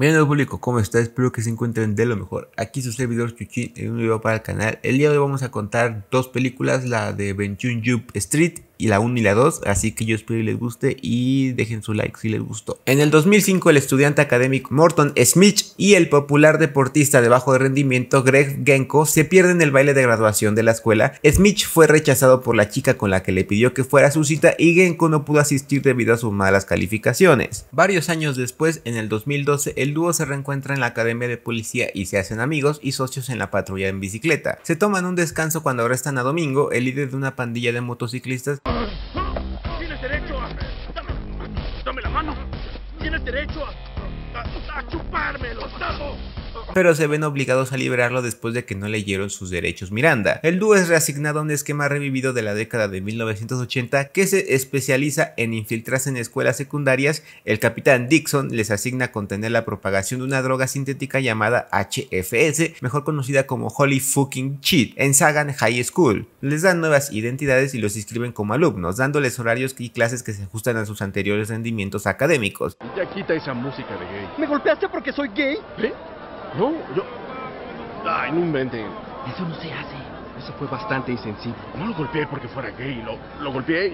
Bienvenidos público, ¿cómo está? Espero que se encuentren de lo mejor. Aquí su servidor Chuchín en un video para el canal. El día de hoy vamos a contar dos películas, la de 21 Jump Street y la 1 y la 2, así que yo espero que les guste y dejen su like si les gustó. En el 2005 el estudiante académico Morton Smith y el popular deportista de bajo rendimiento Greg Genko se pierden el baile de graduación de la escuela. Smith fue rechazado por la chica con la que le pidió que fuera a su cita y Genko no pudo asistir debido a sus malas calificaciones. Varios años después, en el 2012, el dúo se reencuentra en la academia de policía y se hacen amigos y socios en la patrulla en bicicleta. Se toman un descanso cuando arrestan a Domingo, el líder de una pandilla de motociclistas Tienes derecho a... Dame, dame la mano. Tienes derecho a... A, a chuparme los pero se ven obligados a liberarlo después de que no leyeron sus derechos Miranda. El dúo es reasignado a un esquema revivido de la década de 1980 que se especializa en infiltrarse en escuelas secundarias. El capitán Dixon les asigna contener la propagación de una droga sintética llamada HFS, mejor conocida como Holy Fucking Cheat, en Sagan High School. Les dan nuevas identidades y los inscriben como alumnos, dándoles horarios y clases que se ajustan a sus anteriores rendimientos académicos. Ya quita esa música de gay. ¿Me golpeaste porque soy gay? ¿Eh? No, yo. Ay, no invente. Eso no se hace. Eso fue bastante insensible. No lo golpeé porque fuera gay. Lo, golpeé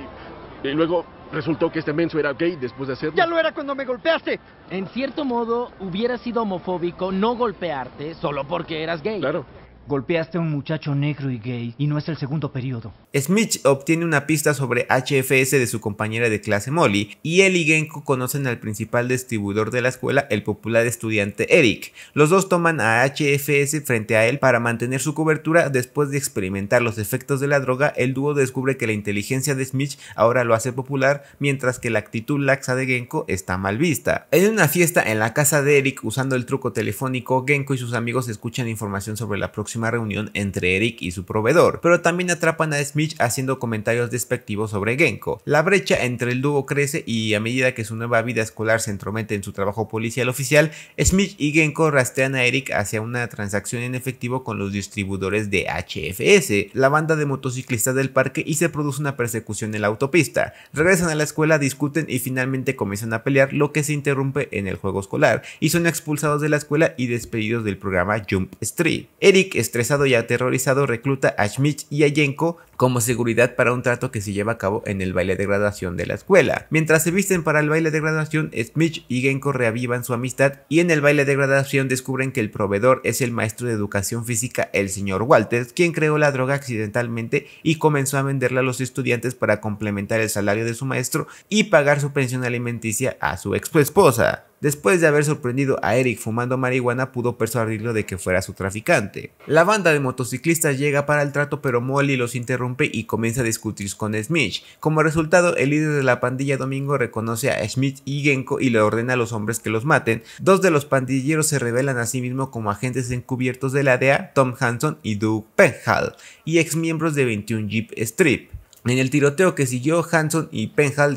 y, y luego resultó que este menso era gay después de hacerlo. ¡Ya lo era cuando me golpeaste! En cierto modo, hubiera sido homofóbico no golpearte solo porque eras gay. Claro. Golpeaste a un muchacho negro y gay y no es el segundo periodo. Smith obtiene una pista sobre HFS de su compañera de clase Molly y él y Genko conocen al principal distribuidor de la escuela, el popular estudiante Eric. Los dos toman a HFS frente a él para mantener su cobertura después de experimentar los efectos de la droga. El dúo descubre que la inteligencia de Smith ahora lo hace popular mientras que la actitud laxa de Genko está mal vista. En una fiesta en la casa de Eric usando el truco telefónico, Genko y sus amigos escuchan información sobre la próxima reunión entre Eric y su proveedor, pero también atrapan a Smith haciendo comentarios despectivos sobre Genko. La brecha entre el dúo crece y a medida que su nueva vida escolar se entromete en su trabajo policial oficial, Smith y Genko rastean a Eric hacia una transacción en efectivo con los distribuidores de HFS, la banda de motociclistas del parque y se produce una persecución en la autopista. Regresan a la escuela, discuten y finalmente comienzan a pelear, lo que se interrumpe en el juego escolar, y son expulsados de la escuela y despedidos del programa Jump Street. Eric Estresado y aterrorizado, recluta a Schmidt y a Jenko como seguridad para un trato que se lleva a cabo en el baile de graduación de la escuela. Mientras se visten para el baile de graduación, Schmidt y Genko reavivan su amistad y en el baile de graduación descubren que el proveedor es el maestro de educación física, el señor Walters, quien creó la droga accidentalmente y comenzó a venderla a los estudiantes para complementar el salario de su maestro y pagar su pensión alimenticia a su ex esposa. Después de haber sorprendido a Eric fumando marihuana, pudo persuadirlo de que fuera su traficante. La banda de motociclistas llega para el trato, pero Molly los interrumpe y comienza a discutir con Smith. Como resultado, el líder de la pandilla Domingo reconoce a Smith y Genko y le ordena a los hombres que los maten. Dos de los pandilleros se revelan a sí mismos como agentes encubiertos de la DEA, Tom Hanson y Doug Penhall, y ex miembros de 21 Jeep Strip. En el tiroteo que siguió, Hanson y Penhal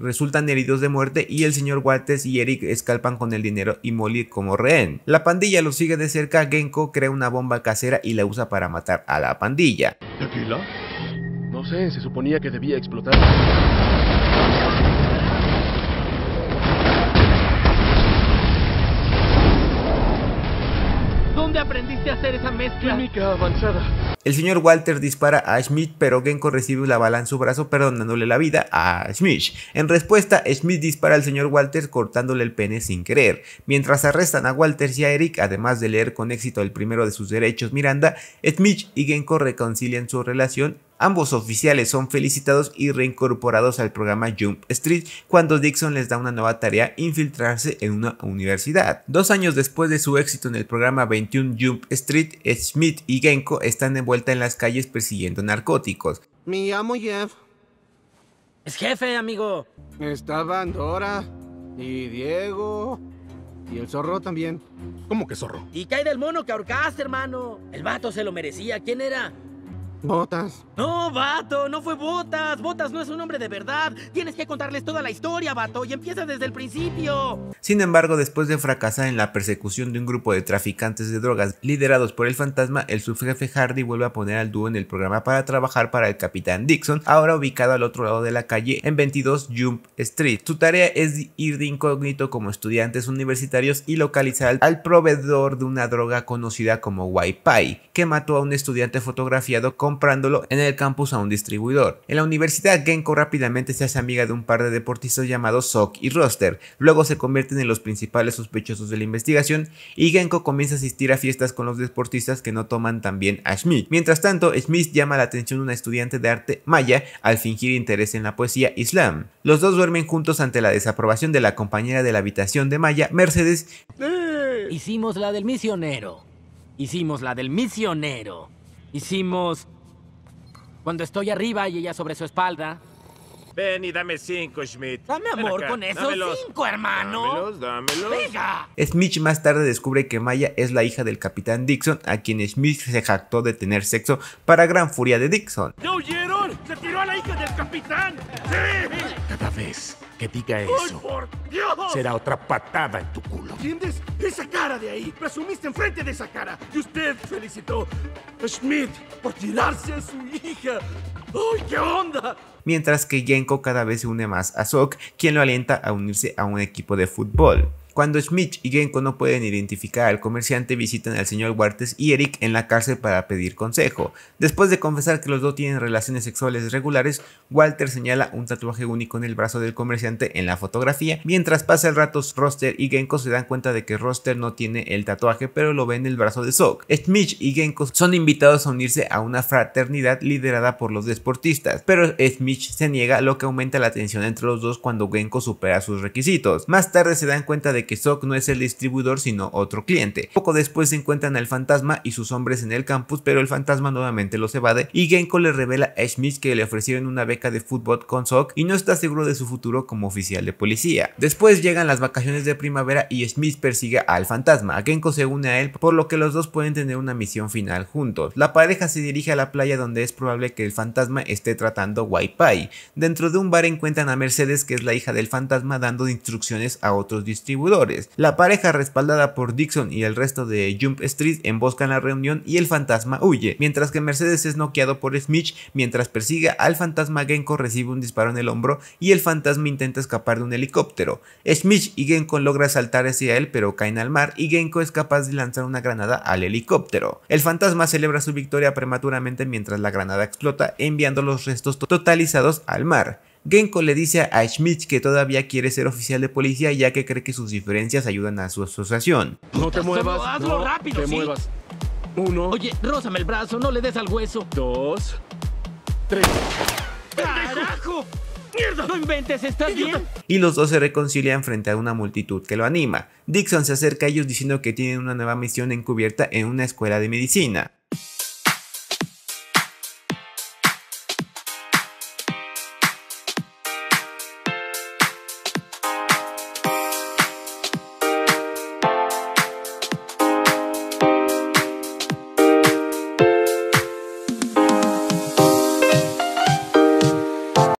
resultan heridos de muerte y el señor Waters y Eric escalpan con el dinero y Molly como rehén. La pandilla los sigue de cerca, Genko crea una bomba casera y la usa para matar a la pandilla. ¿Tequila? No sé, se suponía que debía explotar. aprendiste a hacer esa mezcla? avanzada. El señor Walter dispara a Schmidt, pero Genko recibe la bala en su brazo, perdonándole la vida a Schmidt. En respuesta, Schmidt dispara al señor Walter cortándole el pene sin querer. Mientras arrestan a Walter y a Eric, además de leer con éxito el primero de sus derechos Miranda, Schmidt y Genko reconcilian su relación Ambos oficiales son felicitados y reincorporados al programa Jump Street cuando Dixon les da una nueva tarea, infiltrarse en una universidad. Dos años después de su éxito en el programa 21 Jump Street, Schmidt y Genko están de vuelta en las calles persiguiendo narcóticos. Mi amo Jeff. Es jefe, amigo. Estaban Dora y Diego y el zorro también. ¿Cómo que zorro? Y cae del mono que ahorcaste, hermano. El vato se lo merecía. ¿Quién era? Botas. No, vato, no fue Botas. Botas no es un hombre de verdad. Tienes que contarles toda la historia, vato, y empieza desde el principio. Sin embargo, después de fracasar en la persecución de un grupo de traficantes de drogas liderados por el fantasma, el subjefe Hardy vuelve a poner al dúo en el programa para trabajar para el capitán Dixon, ahora ubicado al otro lado de la calle en 22 Jump Street. Su tarea es ir de incógnito como estudiantes universitarios y localizar al proveedor de una droga conocida como Wi-Fi, que mató a un estudiante fotografiado con comprándolo en el campus a un distribuidor. En la universidad, Genko rápidamente se hace amiga de un par de deportistas llamados Sock y Roster, luego se convierten en los principales sospechosos de la investigación y Genko comienza a asistir a fiestas con los deportistas que no toman también a Schmidt. Mientras tanto, Smith llama la atención de una estudiante de arte maya al fingir interés en la poesía islam. Los dos duermen juntos ante la desaprobación de la compañera de la habitación de Maya, Mercedes. Hicimos la del misionero. Hicimos la del misionero. Hicimos cuando estoy arriba y ella sobre su espalda, Ven y dame cinco, Schmidt. Dame amor con esos cinco, hermano. Dámelos, dámelos. Venga. Smith más tarde descubre que Maya es la hija del capitán Dixon, a quien Smith se jactó de tener sexo para gran furia de Dixon. ¿No oyeron? ¡Se tiró a la hija del capitán! ¡Sí! Cada vez que diga eso, será otra patada en tu culo. ¿Entiendes? Esa cara de ahí. Presumiste enfrente de esa cara. Y usted felicitó a Schmidt por tirarse a su hija. ¡Ay, qué onda! mientras que Genko cada vez se une más a Sok, quien lo alienta a unirse a un equipo de fútbol. Cuando Schmidt y Genko no pueden identificar al comerciante, visitan al señor Huertes y Eric en la cárcel para pedir consejo. Después de confesar que los dos tienen relaciones sexuales regulares, Walter señala un tatuaje único en el brazo del comerciante en la fotografía. Mientras pasa el rato, Roster y Genko se dan cuenta de que Roster no tiene el tatuaje, pero lo ve en el brazo de Sok. Schmidt y Genko son invitados a unirse a una fraternidad liderada por los deportistas, pero Schmidt se niega, lo que aumenta la tensión entre los dos cuando Genko supera sus requisitos. Más tarde se dan cuenta de que Sock no es el distribuidor sino otro cliente. Poco después se encuentran al fantasma y sus hombres en el campus, pero el fantasma nuevamente los evade y Genko le revela a Smith que le ofrecieron una beca de fútbol con Sock y no está seguro de su futuro como oficial de policía. Después llegan las vacaciones de primavera y Smith persigue al fantasma. Genko se une a él, por lo que los dos pueden tener una misión final juntos. La pareja se dirige a la playa donde es probable que el fantasma esté tratando Wi-Fi. Dentro de un bar encuentran a Mercedes, que es la hija del fantasma, dando instrucciones a otros distribuidores. La pareja respaldada por Dixon y el resto de Jump Street emboscan la reunión y el fantasma huye, mientras que Mercedes es noqueado por Smith mientras persigue al fantasma Genko recibe un disparo en el hombro y el fantasma intenta escapar de un helicóptero. Smith y Genko logran saltar hacia él pero caen al mar y Genko es capaz de lanzar una granada al helicóptero. El fantasma celebra su victoria prematuramente mientras la granada explota enviando los restos totalizados al mar. Genko le dice a Schmidt que todavía quiere ser oficial de policía ya que cree que sus diferencias ayudan a su asociación. No te muevas. no te muevas. Uno. Oye, el brazo, no le des al hueso. Dos. Tres. ¡Carajo! ¡Mierda! ¡No inventes! ¿Estás bien? Y los dos se reconcilian frente a una multitud que lo anima. Dixon se acerca a ellos diciendo que tienen una nueva misión encubierta en una escuela de medicina.